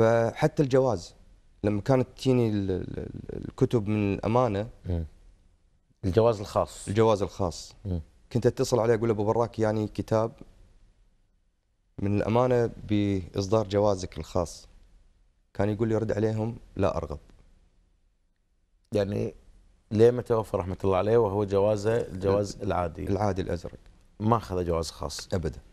فحتى الجواز لما كانت تجيني الكتب من الامانه الجواز الخاص الجواز الخاص م. كنت اتصل عليه اقول له ابو براك يعني كتاب من الامانه باصدار جوازك الخاص كان يقول لي رد عليهم لا ارغب يعني ليه ما توفى رحمه الله عليه وهو جوازه الجواز العادي العادي الازرق ما اخذ جواز خاص ابدا